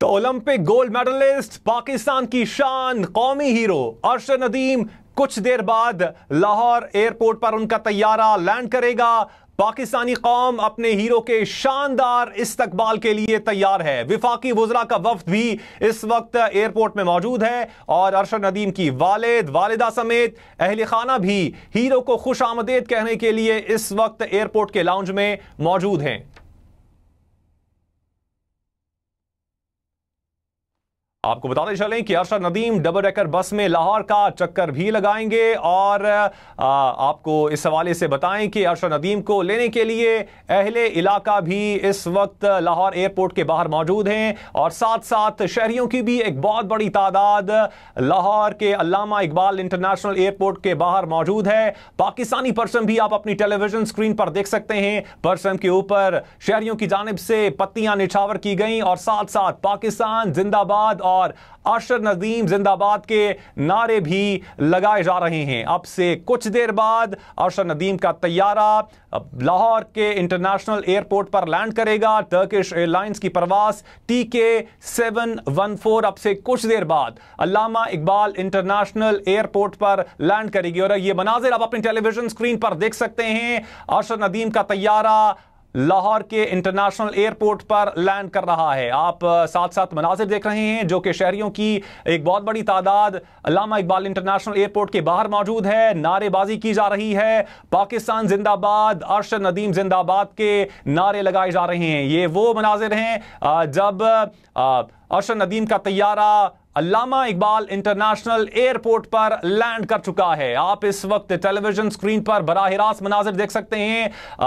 तो Olympic gold medallist Pakistan की शान कौमी हीरो अर्शद नदीम कुछ देर बाद लाहौर एयरपोर्ट पर उनका तैयारा लैंड करेगा पाकिस्तानी कौम अपने हीरो के शानदार इस्तकबाल के लिए तैयार है विफाकी वजरा का वफद भी इस वक्त एयरपोर्ट में मौजूद है और अरशद नदीम की वालिद वालदा समेत अहल खाना भी हीरो को खुश आमदेद कहने के लिए इस वक्त एयरपोर्ट के लाउंज में मौजूद हैं आपको बताते चलें कि Arshad Nadeem double decker bus में लाहौर का चक्कर भी लगाएंगे और आपको इस हवाले से बताएं कि अरशद नदीम को लेने के लिए अहले इलाका भी इस वक्त लाहौर एयरपोर्ट के बाहर मौजूद हैं और साथ साथ शहरियों की भी एक बहुत बड़ी तादाद लाहौर के अलामा इकबाल इंटरनेशनल एयरपोर्ट के बाहर मौजूद है पाकिस्तानी परसम भी आप अपनी टेलीविजन स्क्रीन पर देख सकते हैं परसम के ऊपर शहरियों की जानब से पत्तियां निछावर की गई और साथ साथ पाकिस्तान जिंदाबाद और और आशर नदीम जिंदाबाद के नारे भी लगाए जा रहे हैं अब से कुछ देर बाद आशर नदीम का तैयारा लाहौर के इंटरनेशनल एयरपोर्ट पर लैंड करेगा टर्किश एयरलाइंस की प्रवास टी के सेवन वन फोर अब से कुछ देर बाद अलामा इकबाल इंटरनेशनल एयरपोर्ट पर लैंड करेगी और ये मनाजिर आप अपने टेलीविजन स्क्रीन पर देख सकते हैं आशर नदीम का तैयारा लाहौर के इंटरनेशनल एयरपोर्ट पर लैंड कर रहा है आप साथ साथ मनाजिर देख रहे हैं जो कि शहरियों की एक बहुत बड़ी तादाद अलामा इकबाल इंटरनेशनल एयरपोर्ट के बाहर मौजूद है नारेबाजी की जा रही है पाकिस्तान जिंदाबाद अरशद नदीम जिंदाबाद के नारे लगाए जा रहे हैं ये वो मनाजिर हैं जब अरशद नदीम का तैयारा अलामा इकबाल इंटरनेशनल एयरपोर्ट पर लैंड कर चुका है आप इस वक्त टेलीविजन स्क्रीन पर बरह रास्त मनाजिर देख सकते हैं